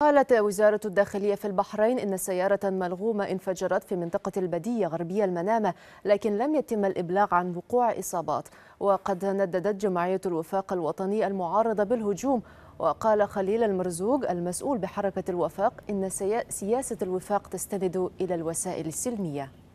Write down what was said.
قالت وزارة الداخلية في البحرين إن سيارة ملغومة انفجرت في منطقة البدية غربية المنامة لكن لم يتم الإبلاغ عن وقوع إصابات وقد نددت جمعية الوفاق الوطني المعارضة بالهجوم وقال خليل المرزوق المسؤول بحركة الوفاق إن سياسة الوفاق تستند إلى الوسائل السلمية